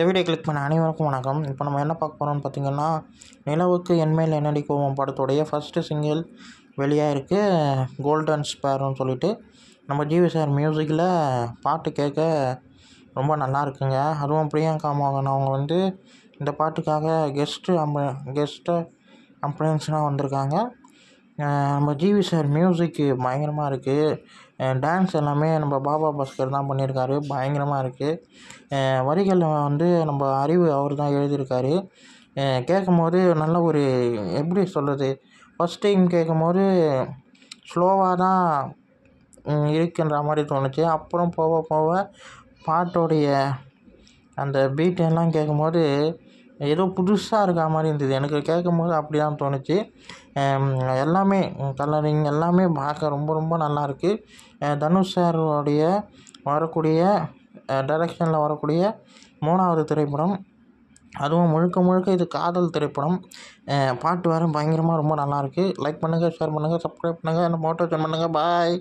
இந்த video click பண்ண அனைவருக்கும் வணக்கம் இப்போ நம்ம என்ன பார்க்க போகிறோம்னு பார்த்திங்கன்னா நிலவுக்கு என்மேல் என்னடி கோவம் படத்துடைய ஃபஸ்ட்டு சிங்கிள் வெளியாக இருக்குது கோல்டன் ஸ்பேர்னு சொல்லிட்டு நம்ம ஜிவி சார் மியூசிக்கில் பாட்டு கேட்க ரொம்ப நல்லா இருக்குங்க அதுவும் பிரியங்கா மோகன் அவங்க வந்து இந்த பாட்டுக்காக கெஸ்ட்டு அம்ப கெஸ்ட்டு அம்புலன்ஸ்லாம் வந்திருக்காங்க நம்ம ஜிவி சார் மியூசிக்கு பயங்கரமாக இருக்குது டான்ஸ் எல்லாமே நம்ம பாபா பாஸ்கர் தான் பண்ணியிருக்காரு பயங்கரமாக இருக்குது வரிகள் வந்து நம்ம அறிவு அவர் தான் எழுதியிருக்காரு கேட்கும் போது நல்ல ஒரு எப்படி சொல்கிறது ஃபஸ்ட் டைம் கேட்கும் போது ஸ்லோவாக தான் இருக்குன்ற மாதிரி தோணுச்சு அப்புறம் போக போக பாட்டோடைய அந்த பீட்டெல்லாம் கேட்கும் போது ஏதோ புதுசாக இருக்கா மாதிரி இருந்தது எனக்கு கேட்கும் போது அப்படி தான் தோணுச்சு எல்லாமே கலரிங் எல்லாமே பார்க்க ரொம்ப ரொம்ப நல்லாயிருக்கு தனுஷ் சாருடைய வரக்கூடிய டைரக்ஷனில் வரக்கூடிய மூணாவது திரைப்படம் அதுவும் முழுக்க முழுக்க இது காதல் திரைப்படம் பாட்டு வேறு பயங்கரமாக ரொம்ப நல்லாயிருக்கு லைக் பண்ணுங்கள் ஷேர் பண்ணுங்கள் சப்ஸ்கிரைப் பண்ணுங்கள் என்ன மோட்டிவேஷன் பண்ணுங்கள் பாய்